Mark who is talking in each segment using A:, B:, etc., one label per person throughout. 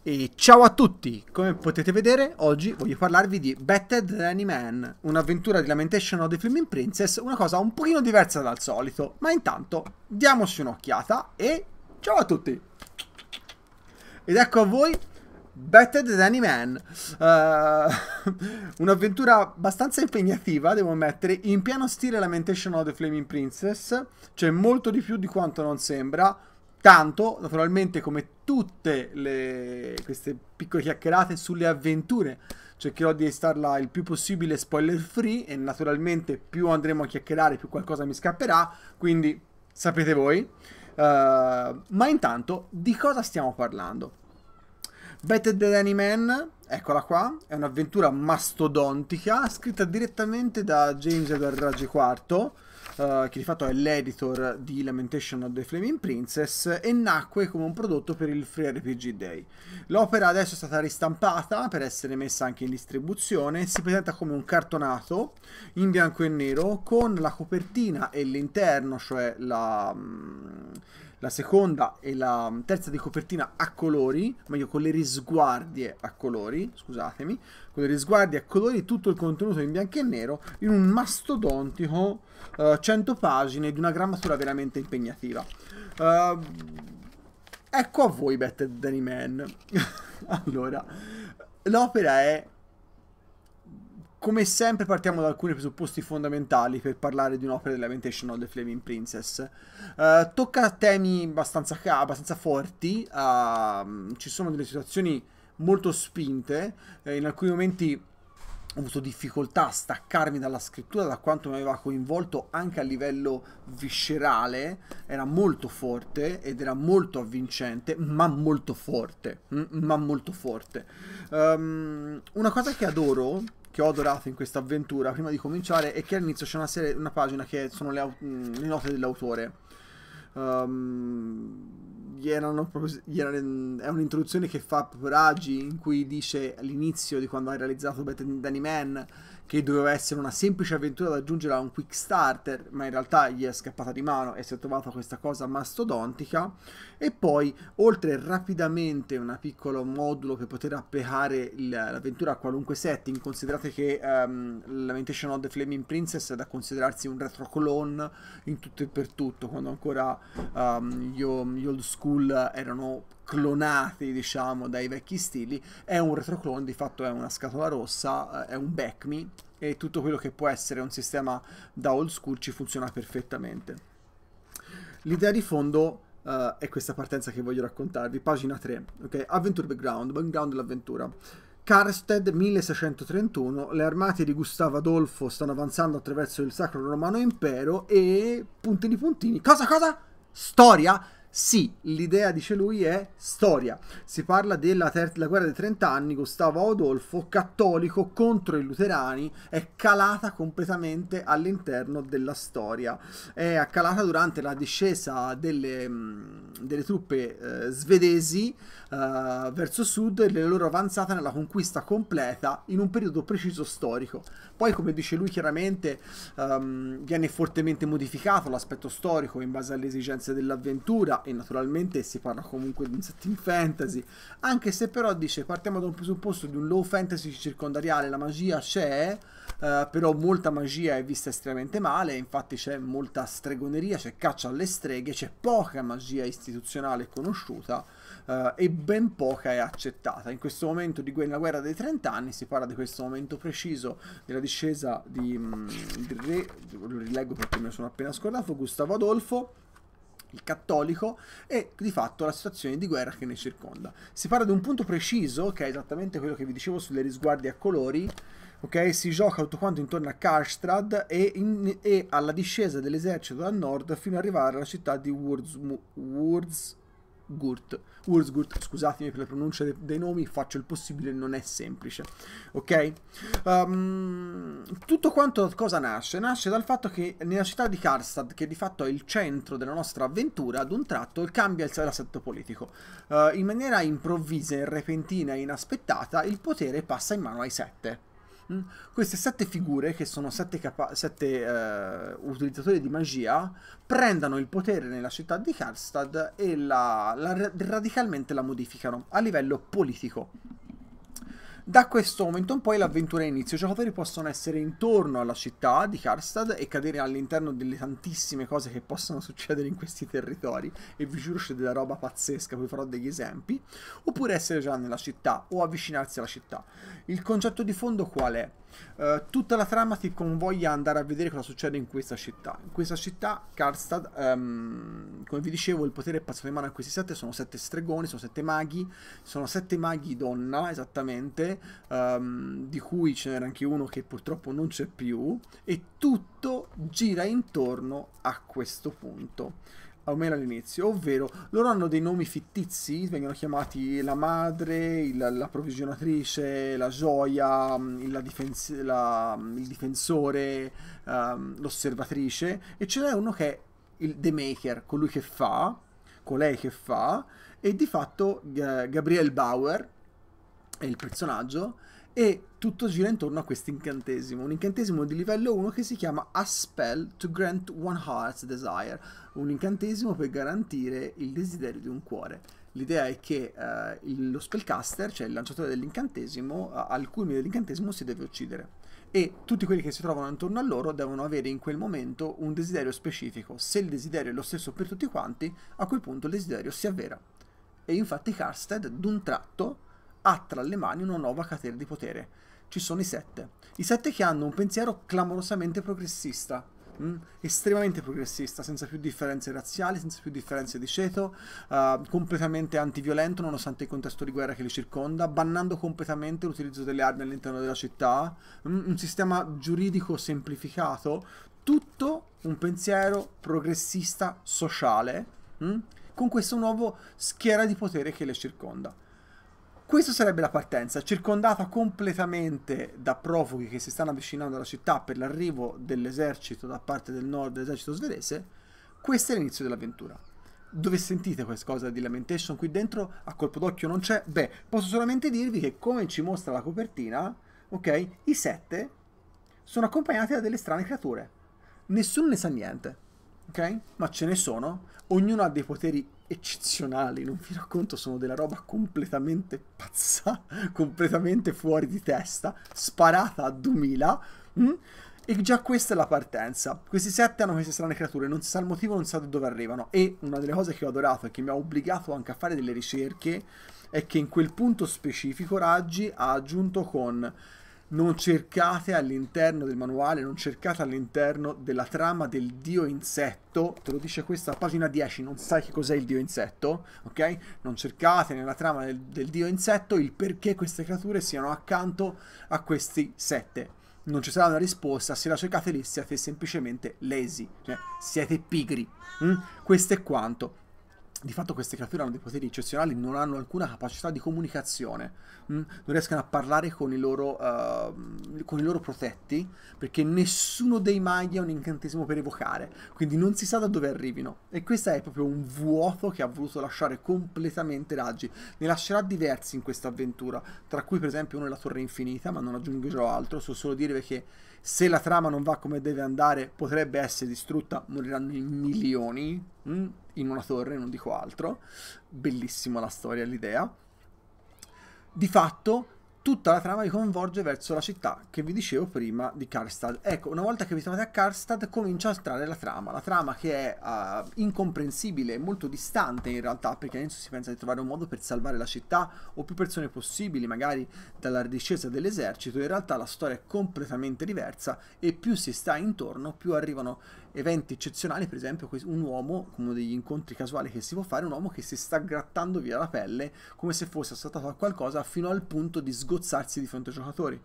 A: E ciao a tutti! Come potete vedere, oggi voglio parlarvi di Batted Any Man, un'avventura di Lamentation of the Flaming Princess, una cosa un pochino diversa dal solito, ma intanto diamoci un'occhiata e ciao a tutti! Ed ecco a voi Batted Any Man, uh, un'avventura abbastanza impegnativa, devo ammettere, in piano stile Lamentation of the Flaming Princess, cioè molto di più di quanto non sembra, Tanto, naturalmente, come tutte le, queste piccole chiacchierate sulle avventure, cercherò di starla il più possibile spoiler free e naturalmente più andremo a chiacchierare, più qualcosa mi scapperà, quindi sapete voi. Uh, ma intanto, di cosa stiamo parlando? Better Than Any Man, eccola qua, è un'avventura mastodontica, scritta direttamente da James Edward Raggi IV, eh, che di fatto è l'editor di Lamentation of the Flaming Princess, e nacque come un prodotto per il Free RPG Day. L'opera adesso è stata ristampata per essere messa anche in distribuzione, si presenta come un cartonato in bianco e nero con la copertina e l'interno, cioè la... Mh, mm, la seconda e la terza di copertina a colori, meglio con le risguardie a colori, scusatemi, con degli sguardi a colori tutto il contenuto in bianco e nero in un mastodontico uh, eh, 100 pagine di una grammatura veramente impegnativa. Uh, ecco a voi Better Danny Man. allora, l'opera è come sempre partiamo da alcuni presupposti fondamentali per parlare di un'opera di Lamentation of the Flaming Princess. Uh, tocca temi abbastanza, abbastanza forti, uh, ci sono delle situazioni molto spinte, eh, in alcuni momenti ho avuto difficoltà a staccarmi dalla scrittura, da quanto mi aveva coinvolto anche a livello viscerale, era molto forte ed era molto avvincente, ma molto forte, mm, ma molto forte. Um, una cosa che adoro, che ho adorato in questa avventura, prima di cominciare, è che all'inizio c'è una, serie, una pagina che sono le, mm, le note dell'autore. Um, gli erano gli era, è un'introduzione che fa proprio Raggi in cui dice all'inizio di quando ha realizzato Batman Danny Man che doveva essere una semplice avventura da aggiungere a un quick starter, ma in realtà gli è scappata di mano e si è trovata questa cosa mastodontica. E poi, oltre rapidamente un piccolo modulo per poter applicare l'avventura a qualunque setting, considerate che um, Lamentation of the Flaming Princess è da considerarsi un retro clone in tutto e per tutto, quando ancora um, gli, gli old school school erano clonati diciamo dai vecchi stili è un retroclone di fatto è una scatola rossa eh, è un back me e tutto quello che può essere un sistema da old school ci funziona perfettamente l'idea di fondo uh, è questa partenza che voglio raccontarvi pagina 3 ok adventure background background dell'avventura Karsted 1631, le armate di Gustavo Adolfo stanno avanzando attraverso il Sacro Romano Impero e puntini puntini. Cosa cosa? Storia? Sì, l'idea, dice lui, è storia. Si parla della ter- guerra dei trent'anni, Gustavo Adolfo, cattolico contro i luterani, è calata completamente all'interno della storia. È calata durante la discesa delle, mm, delle truppe eh, svedesi eh, verso sud e la loro avanzata nella conquista completa in un periodo preciso storico. Poi, come dice lui, chiaramente ehm, viene fortemente modificato l'aspetto storico in base alle esigenze dell'avventura e naturalmente si parla comunque di un setting fantasy, anche se però dice partiamo da un presupposto di un low fantasy circondariale, la magia c'è, eh, però molta magia è vista estremamente male, infatti c'è molta stregoneria, c'è caccia alle streghe, c'è poca magia istituzionale conosciuta eh, e ben poca è accettata. In questo momento di quella guerra dei 30 anni si parla di questo momento preciso della discesa di, mm, di re, lo rileggo perché me ne sono appena scordato, Gustavo Adolfo il cattolico e di fatto la situazione di guerra che ne circonda. Si parla di un punto preciso, che è esattamente quello che vi dicevo sulle risguardie a colori, ok? Si gioca tutto quanto intorno a Karstrad e, in, e alla discesa dell'esercito dal nord fino ad arrivare alla città di Wurzburg. Wurz Gurt, Urzgurt, scusatemi per la pronuncia dei, dei, nomi, faccio il possibile, non è semplice, ok? Um, tutto quanto cosa nasce? Nasce dal fatto che nella città di Karstad, che di fatto è il centro della nostra avventura, ad un tratto cambia il suo assetto politico. Uh, in maniera improvvisa, repentina e inaspettata, il potere passa in mano ai sette. Mm? Queste sette figure, che sono sette, sette eh, utilizzatori di magia, prendano il potere nella città di Karstad e la, la, radicalmente la modificano a livello politico. Da questo momento in poi l'avventura inizia. I giocatori possono essere intorno alla città di Karstad e cadere all'interno delle tantissime cose che possono succedere in questi territori. E vi giuro c'è della roba pazzesca, vi farò degli esempi. Oppure essere già nella città o avvicinarsi alla città. Il concetto di fondo qual è? Eh, tutta la trama ti convoglia ad andare a vedere cosa succede in questa città. In questa città, Karstad, um, come vi dicevo, il potere è passato in mano a questi sette. Sono sette stregoni, sono sette maghi, sono sette maghi donna esattamente, um, di cui ce n'era anche uno che purtroppo non c'è più. E tutto gira intorno a questo punto almeno all'inizio, ovvero loro hanno dei nomi fittizi, vengono chiamati la madre, il, la provvisionatrice, la gioia, mm, la difens- la, mm, il difensore, um, l'osservatrice, e ce n'è uno che è il The Maker, colui che fa, colei che fa, e di fatto uh, Gabriel Bauer è il personaggio, e tutto gira intorno a questo incantesimo, un incantesimo di livello 1 che si chiama A Spell to Grant One Heart's Desire, un incantesimo per garantire il desiderio di un cuore. L'idea è che eh, lo spellcaster, cioè il lanciatore dell'incantesimo, al culmine dell'incantesimo si deve uccidere e tutti quelli che si trovano intorno a loro devono avere in quel momento un desiderio specifico. Se il desiderio è lo stesso per tutti quanti, a quel punto il desiderio si avvera. E infatti Karstead d'un tratto ha tra le mani una nuova catena di potere. Ci sono i sette. I sette che hanno un pensiero clamorosamente progressista, mh? Mm? estremamente progressista, senza più differenze razziali, senza più differenze di ceto, uh, completamente antiviolento nonostante il contesto di guerra che li circonda, bannando completamente l'utilizzo delle armi all'interno della città, mh? Mm? un sistema giuridico semplificato, tutto un pensiero progressista sociale. Mh? Mm? con questo nuovo schiera di potere che le circonda. Questa sarebbe la partenza, circondata completamente da profughi che si stanno avvicinando alla città per l'arrivo dell'esercito da parte del nord dell'esercito svedese. Questo è l'inizio dell'avventura. Dove sentite questa cosa di Lamentation qui dentro? A colpo d'occhio non c'è? Beh, posso solamente dirvi che come ci mostra la copertina, ok, i sette sono accompagnati da delle strane creature. Nessuno ne sa niente ok? Ma ce ne sono, ognuno ha dei poteri eccezionali, non vi racconto, sono della roba completamente pazza, completamente fuori di testa, sparata a 2000, mh? Mm? E già questa è la partenza. Questi sette hanno queste strane creature, non si sa il motivo, non si sa da dove arrivano. E una delle cose che ho adorato e che mi ha obbligato anche a fare delle ricerche è che in quel punto specifico Raggi ha aggiunto con non cercate all'interno del manuale, non cercate all'interno della trama del dio insetto, te lo dice questa pagina 10, non sai che cos'è il dio insetto, ok? Non cercate nella trama del, del dio insetto il perché queste creature siano accanto a questi sette. Non ci sarà una risposta, se la cercate lì siete semplicemente lesi, cioè siete pigri. Mm? Questo è quanto di fatto queste creature hanno dei poteri eccezionali, non hanno alcuna capacità di comunicazione, mm? non riescono a parlare con i, loro, uh, con i loro protetti, perché nessuno dei maghi ha un incantesimo per evocare, quindi non si sa da dove arrivino. E questo è proprio un vuoto che ha voluto lasciare completamente Raggi. Ne lascerà diversi in questa avventura, tra cui per esempio uno è la Torre Infinita, ma non aggiungerò altro, so solo dire che se la trama non va come deve andare potrebbe essere distrutta, moriranno in milioni. Mh? Mm? in una torre, non dico altro. Bellissima la storia, l'idea. Di fatto, tutta la trama vi convolge verso la città che vi dicevo prima di Karstad. Ecco, una volta che vi trovate a Karstad comincia a entrare la trama, la trama che è uh, incomprensibile, molto distante in realtà, perché all'inizio si pensa di trovare un modo per salvare la città o più persone possibili, magari dalla discesa dell'esercito, in realtà la storia è completamente diversa e più si sta intorno, più arrivano eventi eccezionali, per esempio un uomo, uno degli incontri casuali che si può fare, un uomo che si sta grattando via la pelle come se fosse assaltato a qualcosa fino al punto di sgozzarsi di fronte ai giocatori.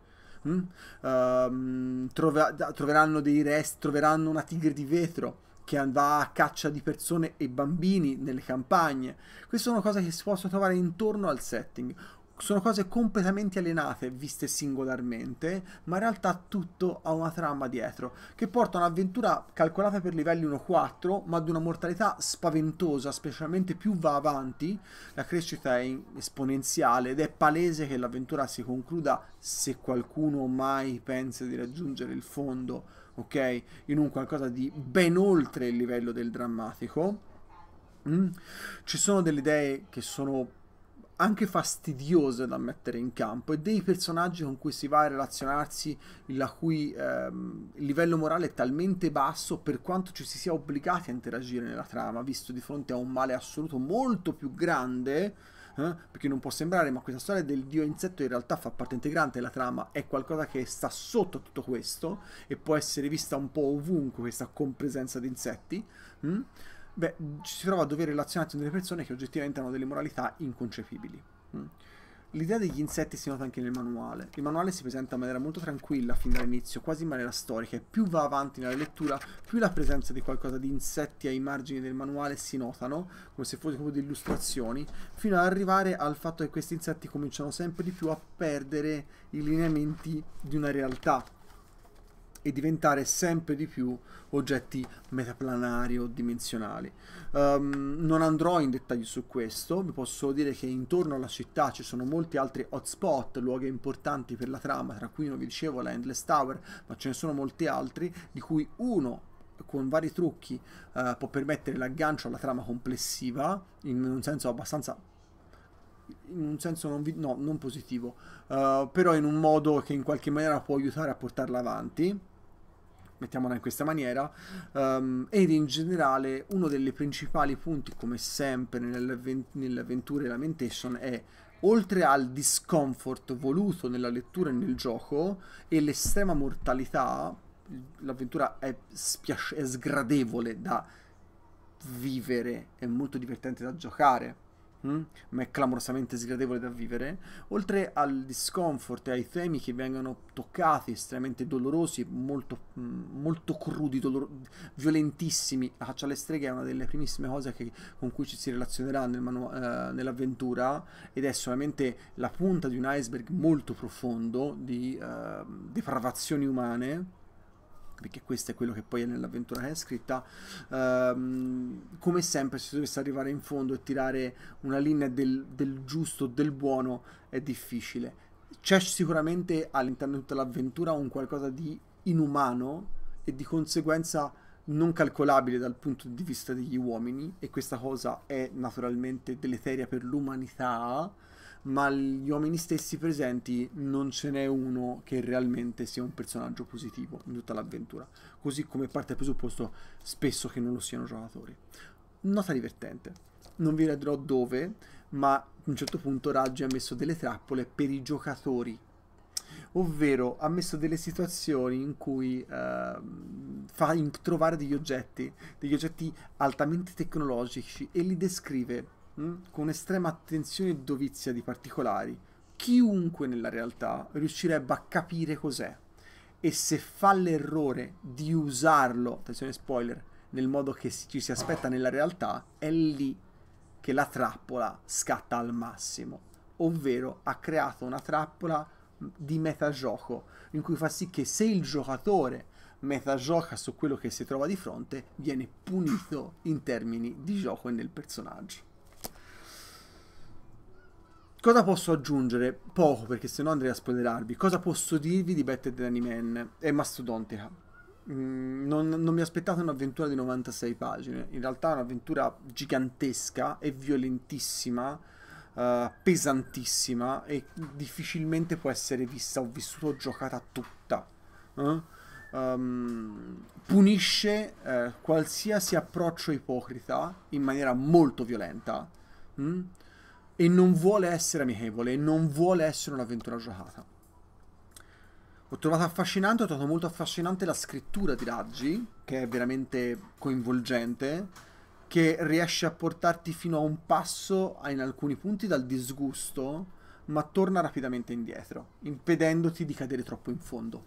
A: Mm? Um, ehm, trova, troveranno dei resti, troveranno una tigre di vetro che va a caccia di persone e bambini nelle campagne. Queste sono cose che si possono trovare intorno al setting sono cose completamente alienate viste singolarmente, ma in realtà tutto ha una trama dietro, che porta a un'avventura calcolata per livelli 1-4, ma ad una mortalità spaventosa, specialmente più va avanti, la crescita è esponenziale ed è palese che l'avventura si concluda se qualcuno mai pensa di raggiungere il fondo, ok? In un qualcosa di ben oltre il livello del drammatico. Mm? Ci sono delle idee che sono anche fastidiose da mettere in campo e dei personaggi con cui si va a relazionarsi la cui ehm, livello morale è talmente basso per quanto ci si sia obbligati a interagire nella trama visto di fronte a un male assoluto molto più grande eh? perché non può sembrare ma questa storia del dio insetto in realtà fa parte integrante della trama è qualcosa che sta sotto tutto questo e può essere vista un po' ovunque questa compresenza di insetti mm? beh, ci si trova a dover relazionare con delle persone che oggettivamente hanno delle moralità inconcepibili. Mm. L'idea degli insetti si nota anche nel manuale. Il manuale si presenta in maniera molto tranquilla fin dall'inizio, quasi in maniera storica, e più va avanti nella lettura, più la presenza di qualcosa di insetti ai margini del manuale si notano, come se fossero proprio di illustrazioni, fino ad arrivare al fatto che questi insetti cominciano sempre di più a perdere i lineamenti di una realtà e diventare sempre di più oggetti metaplanari o dimensionali. Um, non andrò in dettaglio su questo, vi posso dire che intorno alla città ci sono molti altri hotspot, luoghi importanti per la trama, tra cui non vi dicevo la Endless Tower, ma ce ne sono molti altri, di cui uno con vari trucchi uh, può permettere l'aggancio alla trama complessiva in un senso abbastanza in un senso non, vi, no, non positivo, uh, però in un modo che in qualche maniera può aiutare a portarla avanti mettiamola in questa maniera, um, ed in generale uno dei principali punti, come sempre nelle avventure Lamentation, è oltre al discomfort voluto nella lettura e nel gioco e l'estrema mortalità, l'avventura è, spiace- è sgradevole da vivere, è molto divertente da giocare Mm? ma è clamorosamente sgradevole da vivere, oltre al discomfort e ai temi che vengono toccati, estremamente dolorosi, molto, mm, molto crudi, dolor- violentissimi, la caccia alle streghe è una delle primissime cose che, con cui ci si relazionerà nel manu- eh, nell'avventura ed è solamente la punta di un iceberg molto profondo di eh, depravazioni umane perché questo è quello che poi è nell'avventura che è scritta, ehm, come sempre se dovesse arrivare in fondo e tirare una linea del, del giusto, del buono, è difficile. C'è sicuramente all'interno di tutta l'avventura un qualcosa di inumano e di conseguenza non calcolabile dal punto di vista degli uomini e questa cosa è naturalmente deleteria per l'umanità ma gli uomini stessi presenti non ce n'è uno che realmente sia un personaggio positivo in tutta l'avventura, così come parte dal presupposto spesso che non lo siano giocatori. Nota divertente. Non vi vedrò dove, ma a un certo punto Raggi ha messo delle trappole per i giocatori ovvero ha messo delle situazioni in cui eh, fa trovare degli oggetti, degli oggetti altamente tecnologici e li descrive Mm, con estrema attenzione e dovizia di particolari, chiunque nella realtà riuscirebbe a capire cos'è. E se fa l'errore di usarlo, attenzione spoiler, nel modo che ci si aspetta nella realtà, è lì che la trappola scatta al massimo. Ovvero ha creato una trappola mm, di metagioco in cui fa sì che se il giocatore metagioca su quello che si trova di fronte, viene punito in termini di gioco e nel personaggio. Cosa posso aggiungere? Poco, perché se no andrei a spoilerarvi. Cosa posso dirvi di Better Danny Man? È mastodontica. Mm, non, non mi aspettate un'avventura di 96 pagine. In realtà è un'avventura gigantesca e violentissima. Uh, pesantissima e difficilmente può essere vista o vissuta o giocata tutta. Eh? Um, punisce uh, qualsiasi approccio ipocrita in maniera molto violenta. Mm? e non vuole essere amichevole, e non vuole essere un'avventura giocata. Ho trovato affascinante, ho trovato molto affascinante la scrittura di Raggi, che è veramente coinvolgente, che riesce a portarti fino a un passo, in alcuni punti, dal disgusto, ma torna rapidamente indietro, impedendoti di cadere troppo in fondo.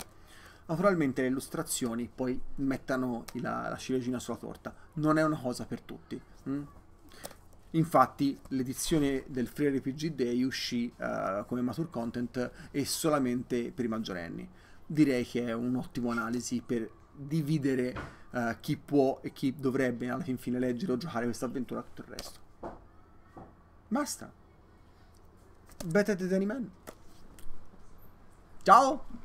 A: Naturalmente le illustrazioni poi mettano la, la ciliegina sulla torta, non è una cosa per tutti. Hm? Infatti l'edizione del Free RPG Day uscì uh, come mature content e solamente per i maggiorenni. Direi che è un'ottima analisi per dividere uh, chi può e chi dovrebbe alla fin fine leggere o giocare questa avventura tutto il resto. Basta. Better than any man. Ciao!